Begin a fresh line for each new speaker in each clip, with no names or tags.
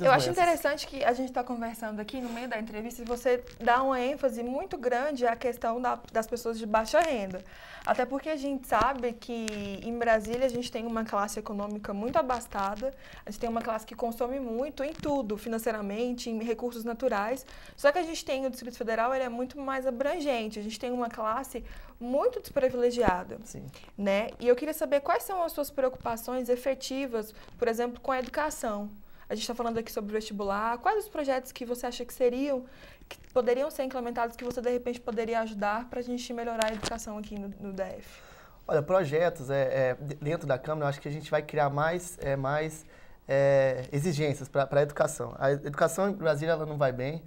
eu acho
interessante que a gente está conversando aqui no meio da entrevista e você dá uma ênfase muito grande à questão da, das pessoas de baixa renda. Até porque a gente sabe que em Brasília a gente tem uma classe econômica muito abastada, a gente tem uma classe que consome muito em tudo, financeiramente, em recursos naturais. Só que a gente tem o Distrito Federal, ele é muito mais abrangente, a gente tem uma classe muito desprivilegiada. Sim. Né? E eu queria saber quais são as suas preocupações efetivas, por exemplo, com a educação. A gente está falando aqui sobre vestibular. Quais os projetos que você acha que seriam, que poderiam ser implementados, que você de repente poderia ajudar para a gente melhorar a educação aqui no, no DF?
Olha, projetos é, é, dentro da Câmara, eu acho que a gente vai criar mais, é, mais é, exigências para a educação. A educação em Brasília ela não vai bem.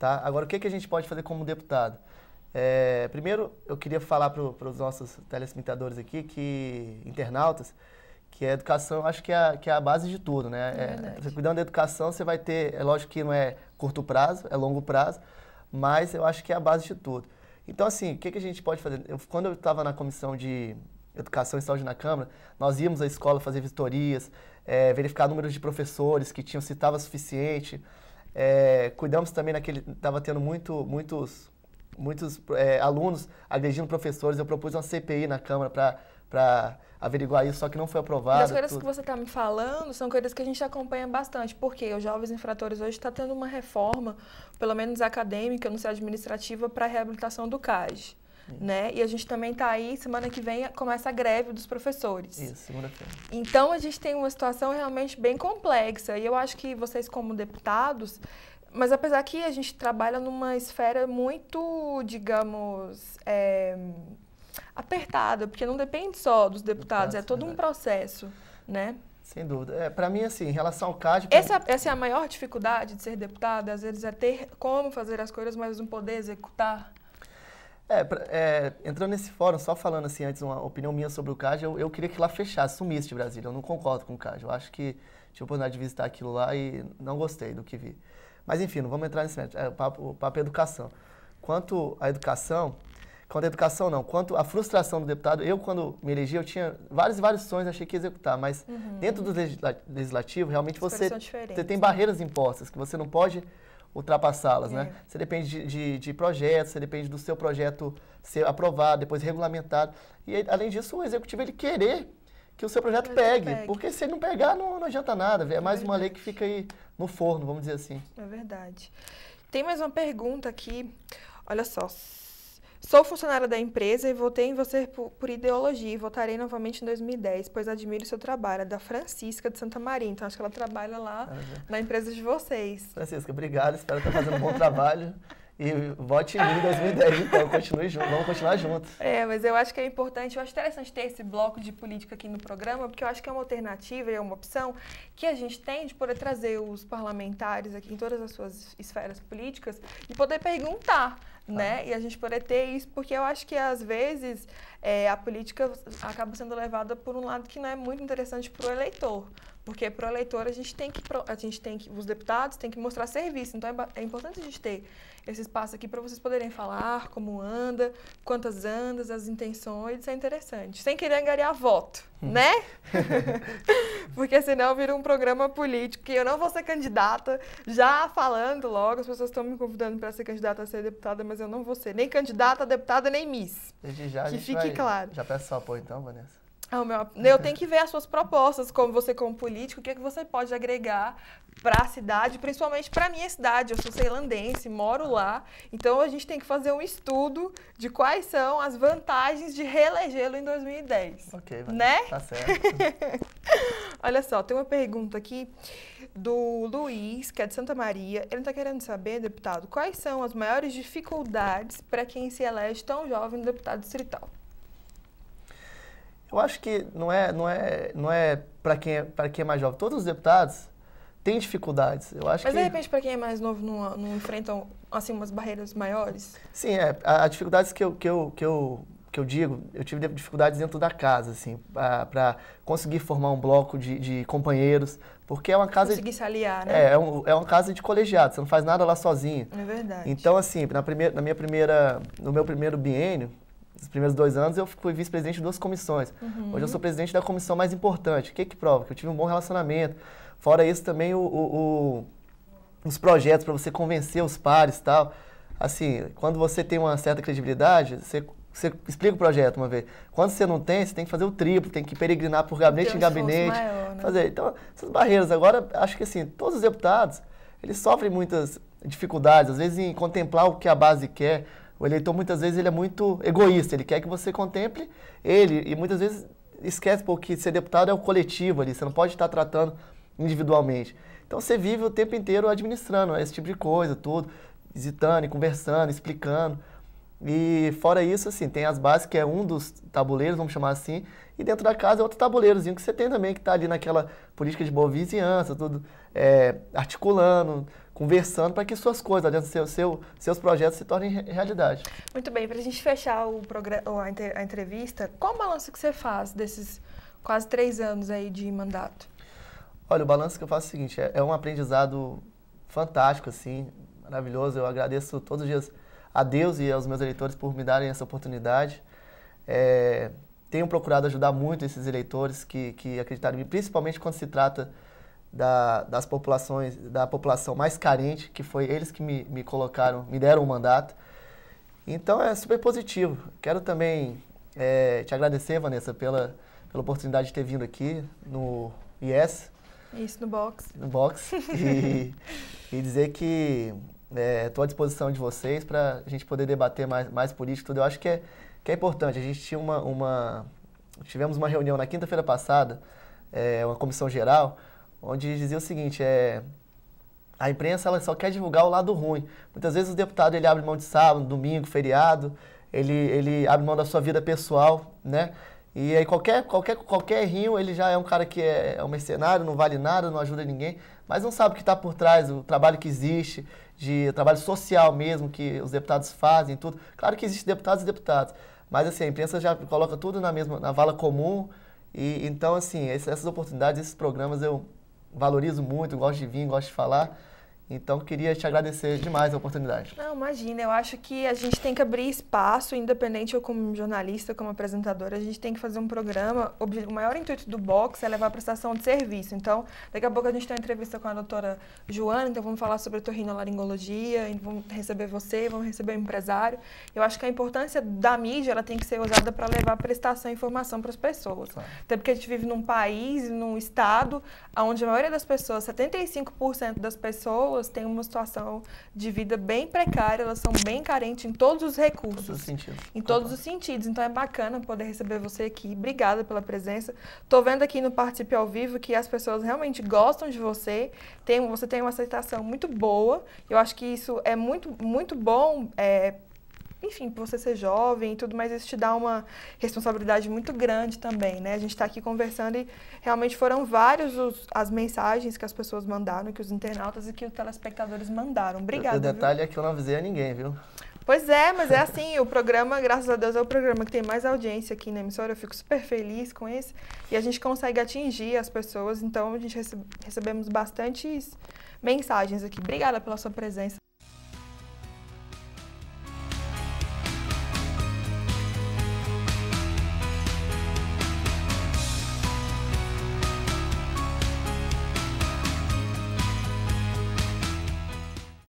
Tá? Agora, o que, que a gente pode fazer como deputado? É, primeiro, eu queria falar para os nossos telespectadores aqui, que internautas, que a educação acho que é a, que é a base de tudo, né? É é, cuidando da educação, você vai ter, é lógico que não é curto prazo, é longo prazo, mas eu acho que é a base de tudo. Então, assim, o que, que a gente pode fazer? Eu, quando eu estava na comissão de Educação e Saúde na Câmara, nós íamos à escola fazer vistorias, é, verificar números de professores que tinham, se estava suficiente. É, cuidamos também naquele, estava tendo muito, muitos muitos é, alunos agredindo professores. Eu propus uma CPI na Câmara para averiguar isso, só que não foi aprovado. E as coisas tudo. que
você está me falando são coisas que a gente acompanha bastante, porque os jovens infratores hoje está tendo uma reforma, pelo menos acadêmica, não sei administrativa, para a reabilitação do CAS. Né? E a gente também está aí, semana que vem começa a greve dos professores. Isso, segunda-feira. Então a gente tem uma situação realmente bem complexa. E eu acho que vocês, como deputados, mas apesar que a gente trabalha numa esfera muito, digamos, é, apertada, porque não depende só dos deputados, é todo um processo, né?
Sem dúvida. É, para mim, assim, em relação ao CAD... Essa,
essa é a maior dificuldade de ser deputado, às vezes é ter como fazer as coisas, mas não poder executar?
É, é, entrando nesse fórum, só falando assim antes uma opinião minha sobre o CAD, eu, eu queria que lá fechasse, sumisse de Brasília. Eu não concordo com o CAD. Eu acho que tive a oportunidade de visitar aquilo lá e não gostei do que vi. Mas enfim, não vamos entrar nesse método. É, o, papo, o papo é educação. Quanto à educação, quanto à educação não, quanto à frustração do deputado, eu quando me elegi eu tinha vários e vários sonhos, achei que ia executar, mas uhum. dentro do legislativo realmente você, você tem né? barreiras impostas que você não pode ultrapassá-las, né? é. né? Você depende de, de, de projetos, você depende do seu projeto ser aprovado, depois regulamentado. E além disso, o executivo ele querer que o seu projeto, pegue, pegue, Porque se ele não pegar, não, não adianta nada. É mais uma lei que fica aí no forno, vamos dizer assim.
É verdade. Tem mais uma pergunta aqui. Olha só. Sou funcionária da empresa e votei em você por, por ideologia e votarei novamente em 2010, pois admiro o seu trabalho. É da Francisca de Santa Maria, então acho que ela trabalha lá na empresa de vocês.
Francisca, obrigado. Espero estar fazendo um bom trabalho. E vote em mim em 2010, então continue junto, vamos continuar juntos.
É, mas eu acho que é importante, eu acho interessante ter esse bloco de política aqui no programa, porque eu acho que é uma alternativa e é uma opção que a gente tem de poder trazer os parlamentares aqui em todas as suas esferas políticas e poder perguntar tá. né? E a gente poder ter isso, porque eu acho que às vezes é, a política acaba sendo levada por um lado que não é muito interessante para o eleitor. Porque para o eleitor a gente tem que a gente tem que os deputados têm que mostrar serviço. Então é, é importante a gente ter esse espaço aqui para vocês poderem falar como anda, quantas andas, as intenções, isso é interessante. Sem querer angariar voto, hum. né? Porque senão vira um programa político que eu não vou ser candidata, já falando logo, as pessoas estão me convidando para ser candidata a ser deputada, mas eu não vou ser nem candidata a deputada nem miss. Desde já, que fique vai, claro.
Já peço seu apoio então, Vanessa.
Ah, meu, eu tenho que ver as suas propostas, como você como político, o que, é que você pode agregar para a cidade, principalmente para a minha cidade. Eu sou ceilandense, moro lá, então a gente tem que fazer um estudo de quais são as vantagens de reelegê-lo em 2010.
Ok, vai. né? tá certo.
Olha só, tem uma pergunta aqui do Luiz, que é de Santa Maria. Ele está querendo saber, deputado, quais são as maiores dificuldades para quem se elege tão jovem deputado distrital?
Eu acho que não é, não é, não é para quem, é, quem é mais jovem. Todos os deputados têm dificuldades. Eu acho Mas, que... de repente,
para quem é mais novo, não, não enfrentam assim, umas barreiras maiores?
Sim, é. As dificuldades que eu, que, eu, que, eu, que eu digo, eu tive dificuldades dentro da casa, assim, para conseguir formar um bloco de, de companheiros, porque é uma casa. Conseguir se
aliar, né? É, é,
um, é, uma casa de colegiado, você não faz nada lá sozinho. É verdade. Então, assim, na, primeira, na minha primeira. No meu primeiro biênio, nos primeiros dois anos eu fui vice-presidente de duas comissões. Uhum. Hoje eu sou presidente da comissão mais importante. O que é que prova? Que eu tive um bom relacionamento. Fora isso também o, o, o, os projetos para você convencer os pares e tal. Assim, quando você tem uma certa credibilidade, você, você, explica o projeto uma vez. Quando você não tem, você tem que fazer o triplo, tem que peregrinar por gabinete em gabinete. Maior, né? fazer. Então, essas barreiras. Agora, acho que assim, todos os deputados, eles sofrem muitas dificuldades, às vezes em contemplar o que a base quer, o eleitor muitas vezes ele é muito egoísta, ele quer que você contemple ele e muitas vezes esquece porque ser deputado é o coletivo ali, você não pode estar tratando individualmente. Então você vive o tempo inteiro administrando né, esse tipo de coisa, tudo, visitando, conversando, explicando. E fora isso, assim, tem as bases, que é um dos tabuleiros, vamos chamar assim, e dentro da casa é outro tabuleirozinho que você tem também, que está ali naquela política de boa vizinhança, tudo é, articulando, conversando para que suas coisas, tá do seu, seu, seus projetos se tornem realidade.
Muito bem, para a gente fechar o a, a entrevista, qual o balanço que você faz desses quase três anos aí de mandato?
Olha, o balanço que eu faço é o seguinte, é, é um aprendizado fantástico, assim, maravilhoso. Eu agradeço todos os dias a Deus e aos meus eleitores por me darem essa oportunidade. É, tenho procurado ajudar muito esses eleitores que, que acreditaram em mim, principalmente quando se trata da, das populações, da população mais carente, que foi eles que me, me colocaram, me deram o um mandato. Então é super positivo. Quero também é, te agradecer, Vanessa, pela, pela oportunidade de ter vindo aqui no IES. Isso, no box. No box. E, e dizer que estou é, à disposição de vocês para a gente poder debater mais, mais política tudo. Eu acho que é, que é importante. A gente tinha uma, uma tivemos uma reunião na quinta-feira passada, é, uma comissão geral, onde dizia o seguinte, é, a imprensa ela só quer divulgar o lado ruim. Muitas vezes o deputado ele abre mão de sábado, domingo, feriado, ele, ele abre mão da sua vida pessoal, né? E aí qualquer, qualquer, qualquer rio, ele já é um cara que é, é um mercenário, não vale nada, não ajuda ninguém, mas não sabe o que está por trás, o trabalho que existe, de trabalho social mesmo que os deputados fazem, tudo. Claro que existem deputados e deputados, mas assim, a imprensa já coloca tudo na mesma, na vala comum, e então assim, essas oportunidades, esses programas eu valorizo muito, gosto de vir, gosto de falar. Então, queria te agradecer demais a oportunidade.
Não, imagina, eu acho que a gente tem que abrir espaço, independente eu como jornalista, como apresentadora, a gente tem que fazer um programa. O maior intuito do Box é levar a prestação de serviço. Então, daqui a pouco a gente tem uma entrevista com a doutora Joana, então vamos falar sobre a torrinolaringologia, vamos receber você, vamos receber o um empresário. Eu acho que a importância da mídia, ela tem que ser usada para levar prestação e informação para as pessoas. Claro. Até porque a gente vive num país, num estado, onde a maioria das pessoas, 75% das pessoas, pessoas têm uma situação de vida bem precária, elas são bem carentes em todos os recursos.
Todos os sentidos. Em
todos os sentidos. Então é bacana poder receber você aqui. Obrigada pela presença. Estou vendo aqui no Participe ao Vivo que as pessoas realmente gostam de você. Tem, você tem uma aceitação muito boa. Eu acho que isso é muito, muito bom é, enfim, por você ser jovem e tudo, mas isso te dá uma responsabilidade muito grande também, né? A gente está aqui conversando e realmente foram várias as mensagens que as pessoas mandaram, que os internautas e que os telespectadores mandaram. Obrigada. O detalhe
viu? é que eu não avisei a ninguém, viu?
Pois é, mas é assim, o programa, graças a Deus, é o programa que tem mais audiência aqui na emissora, eu fico super feliz com isso. E a gente consegue atingir as pessoas, então a gente recebemos bastantes mensagens aqui. Obrigada pela sua presença.